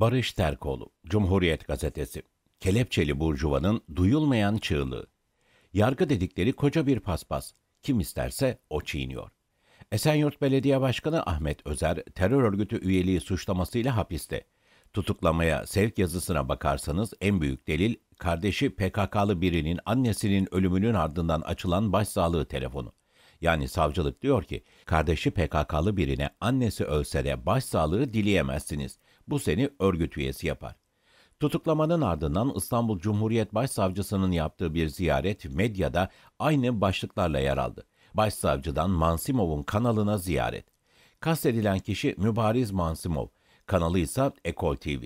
Barış Terkoğlu, Cumhuriyet Gazetesi. Kelepçeli Burjuva'nın duyulmayan çığlığı. Yargı dedikleri koca bir paspas. Kim isterse o çiğniyor. Esenyurt Belediye Başkanı Ahmet Özer, terör örgütü üyeliği suçlamasıyla hapiste. Tutuklamaya, sevk yazısına bakarsanız en büyük delil, kardeşi PKK'lı birinin annesinin ölümünün ardından açılan başsağlığı telefonu. Yani savcılık diyor ki, kardeşi PKK'lı birine annesi ölse de başsağlığı dileyemezsiniz. Bu seni örgüt üyesi yapar. Tutuklamanın ardından İstanbul Cumhuriyet Başsavcısının yaptığı bir ziyaret medyada aynı başlıklarla yer aldı. Başsavcıdan Mansimov'un kanalına ziyaret. Kastedilen kişi Mübariz Mansimov, kanalı ise Ekol TV.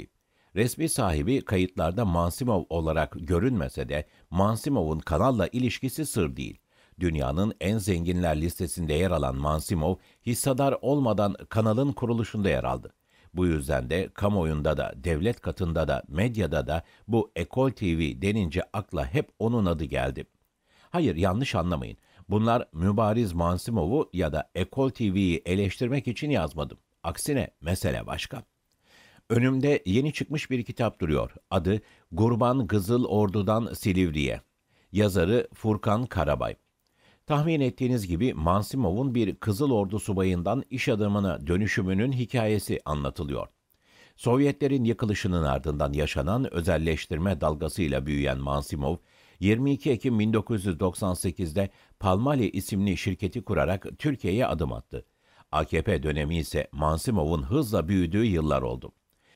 Resmi sahibi kayıtlarda Mansimov olarak görünmese de Mansimov'un kanalla ilişkisi sır değil. Dünyanın en zenginler listesinde yer alan Mansimov, hissedar olmadan kanalın kuruluşunda yer aldı. Bu yüzden de kamuoyunda da, devlet katında da, medyada da bu Ekol TV denince akla hep onun adı geldi. Hayır yanlış anlamayın. Bunlar Mübariz Mansimov'u ya da Ekol TV'yi eleştirmek için yazmadım. Aksine mesele başka. Önümde yeni çıkmış bir kitap duruyor. Adı Gurban Kızıl Ordu'dan Silivri'ye. Yazarı Furkan Karabay. Tahmin ettiğiniz gibi Mansimov'un bir Kızıl Ordu subayından iş adamına dönüşümünün hikayesi anlatılıyor. Sovyetlerin yıkılışının ardından yaşanan özelleştirme dalgasıyla büyüyen Mansimov, 22 Ekim 1998'de Palmali isimli şirketi kurarak Türkiye'ye adım attı. AKP dönemi ise Mansimov'un hızla büyüdüğü yıllar oldu.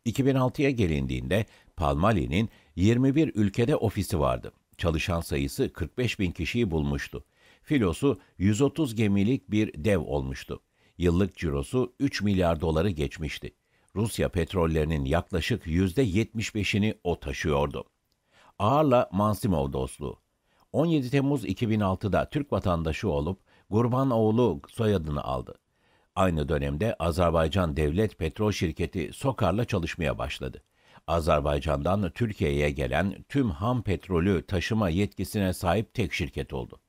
2006'ya gelindiğinde Palmali'nin 21 ülkede ofisi vardı. Çalışan sayısı 45 bin kişiyi bulmuştu. Filosu 130 gemilik bir dev olmuştu. Yıllık cirosu 3 milyar doları geçmişti. Rusya petrollerinin yaklaşık %75'ini o taşıyordu. Ağırla Mansimov dostluğu. 17 Temmuz 2006'da Türk vatandaşı olup Gurbanoğlu soyadını aldı. Aynı dönemde Azerbaycan Devlet Petrol Şirketi Sokar'la çalışmaya başladı. Azerbaycan'dan Türkiye'ye gelen tüm ham petrolü taşıma yetkisine sahip tek şirket oldu.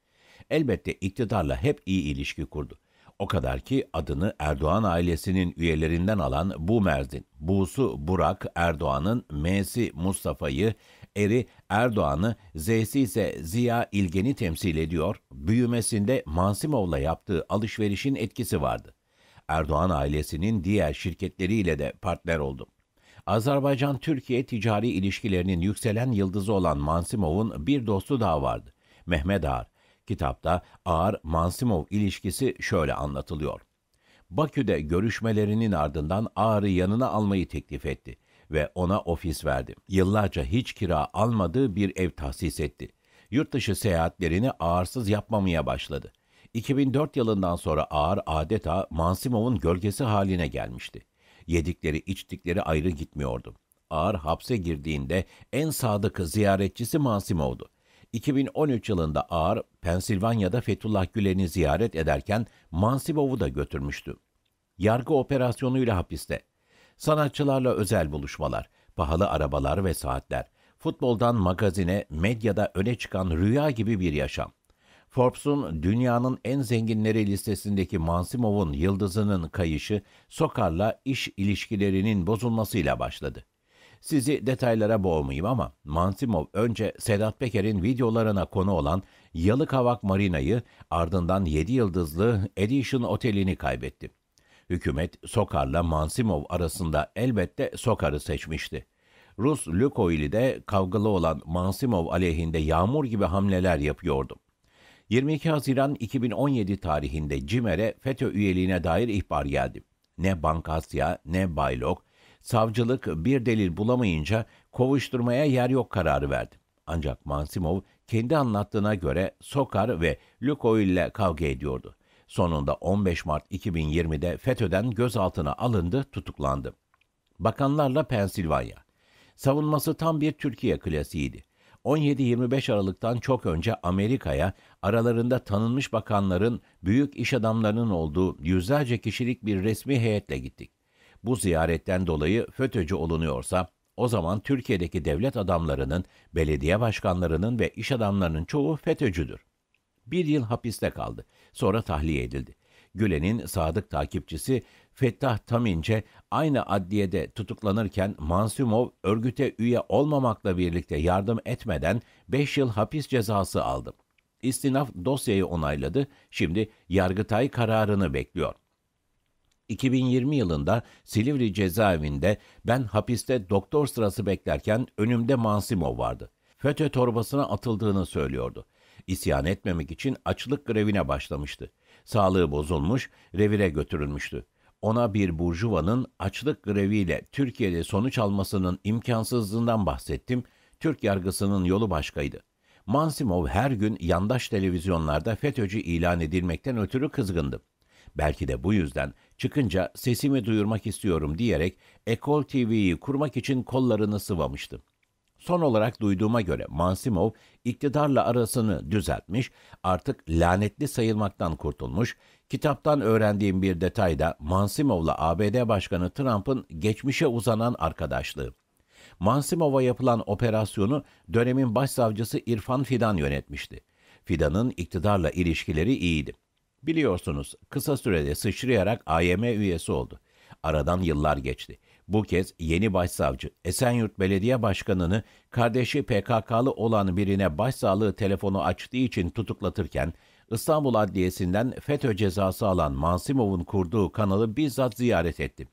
Elbette iktidarla hep iyi ilişki kurdu. O kadar ki adını Erdoğan ailesinin üyelerinden alan Bu Merzin, Bu'su Burak Erdoğan'ın M'si Mustafa'yı, eri Erdoğan'ı, Z'si ise Ziya İlgen'i temsil ediyor, büyümesinde Mansimov'la yaptığı alışverişin etkisi vardı. Erdoğan ailesinin diğer şirketleriyle de partner oldu. Azerbaycan-Türkiye ticari ilişkilerinin yükselen yıldızı olan Mansimov'un bir dostu daha vardı. Mehmet Ağar. Kitapta Ağar-Mansimov ilişkisi şöyle anlatılıyor. Bakü'de görüşmelerinin ardından Ağar'ı yanına almayı teklif etti ve ona ofis verdi. Yıllarca hiç kira almadığı bir ev tahsis etti. Yurtdışı seyahatlerini ağırsız yapmamaya başladı. 2004 yılından sonra Ağar adeta Mansimov'un gölgesi haline gelmişti. Yedikleri içtikleri ayrı gitmiyordu. Ağar hapse girdiğinde en sadık ziyaretçisi Mansimov'du. 2013 yılında Ağar, Pensilvanya'da Fethullah Gülen'i ziyaret ederken Mansibov'u da götürmüştü. Yargı operasyonuyla hapiste. Sanatçılarla özel buluşmalar, pahalı arabalar ve saatler, futboldan magazine, medyada öne çıkan rüya gibi bir yaşam. Forbes'un dünyanın en zenginleri listesindeki Mansimov'un yıldızının kayışı Sokar'la iş ilişkilerinin bozulmasıyla başladı. Sizi detaylara boğmayayım ama Mansimov önce Sedat Peker'in videolarına konu olan Yalıkavak Marina'yı ardından 7 yıldızlı Edition Oteli'ni kaybetti. Hükümet Sokar'la Mansimov arasında elbette Sokar'ı seçmişti. Rus Lukoil'i de kavgalı olan Mansimov aleyhinde yağmur gibi hamleler yapıyordu. 22 Haziran 2017 tarihinde CİMER'e FETÖ üyeliğine dair ihbar geldi. Ne Bankasya ne Baylok Savcılık bir delil bulamayınca kovuşturmaya yer yok kararı verdi. Ancak Mansimov kendi anlattığına göre Sokar ve Lukoil ile kavga ediyordu. Sonunda 15 Mart 2020'de FETÖ'den gözaltına alındı, tutuklandı. Bakanlarla Pensilvanya. Savunması tam bir Türkiye klasiğiydi. 17-25 Aralık'tan çok önce Amerika'ya aralarında tanınmış bakanların, büyük iş adamlarının olduğu yüzlerce kişilik bir resmi heyetle gittik bu ziyaretten dolayı FETÖ'cü olunuyorsa o zaman Türkiye'deki devlet adamlarının, belediye başkanlarının ve iş adamlarının çoğu FETÖ'cüdür. Bir yıl hapiste kaldı. Sonra tahliye edildi. Gülen'in sadık takipçisi Fettah Tamince aynı adliyede tutuklanırken Mansumov örgüte üye olmamakla birlikte yardım etmeden 5 yıl hapis cezası aldı. İstinaf dosyayı onayladı, şimdi Yargıtay kararını bekliyor. 2020 yılında Silivri cezaevinde ben hapiste doktor sırası beklerken önümde Mansimov vardı. FETÖ torbasına atıldığını söylüyordu. İsyan etmemek için açlık grevine başlamıştı. Sağlığı bozulmuş, revire götürülmüştü. Ona bir burjuvanın açlık greviyle Türkiye'de sonuç almasının imkansızlığından bahsettim. Türk yargısının yolu başkaydı. Mansimov her gün yandaş televizyonlarda FETÖ'cü ilan edilmekten ötürü kızgındı. Belki de bu yüzden çıkınca sesimi duyurmak istiyorum diyerek Ekol TV'yi kurmak için kollarını sıvamıştı. Son olarak duyduğuma göre Mansimov iktidarla arasını düzeltmiş, artık lanetli sayılmaktan kurtulmuş. Kitaptan öğrendiğim bir detay da Mansimov'la ABD Başkanı Trump'ın geçmişe uzanan arkadaşlığı. Mansimov'a yapılan operasyonu dönemin başsavcısı İrfan Fidan yönetmişti. Fidan'ın iktidarla ilişkileri iyiydi. Biliyorsunuz kısa sürede sıçrayarak AYM üyesi oldu. Aradan yıllar geçti. Bu kez yeni başsavcı Esenyurt Belediye Başkanı'nı kardeşi PKK'lı olan birine başsağlığı telefonu açtığı için tutuklatırken İstanbul Adliyesi'nden FETÖ cezası alan Mansimov'un kurduğu kanalı bizzat ziyaret ettim.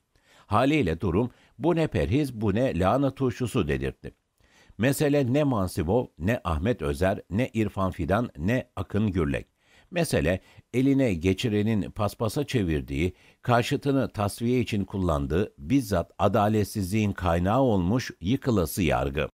Haliyle durum bu ne perhiz bu ne lahana turşusu dedirtti. Mesele ne Mansimov ne Ahmet Özer ne İrfan Fidan ne Akın Gürlek. Mesele eline geçirenin paspasa çevirdiği, karşıtını tasfiye için kullandığı bizzat adaletsizliğin kaynağı olmuş yıkılası yargı.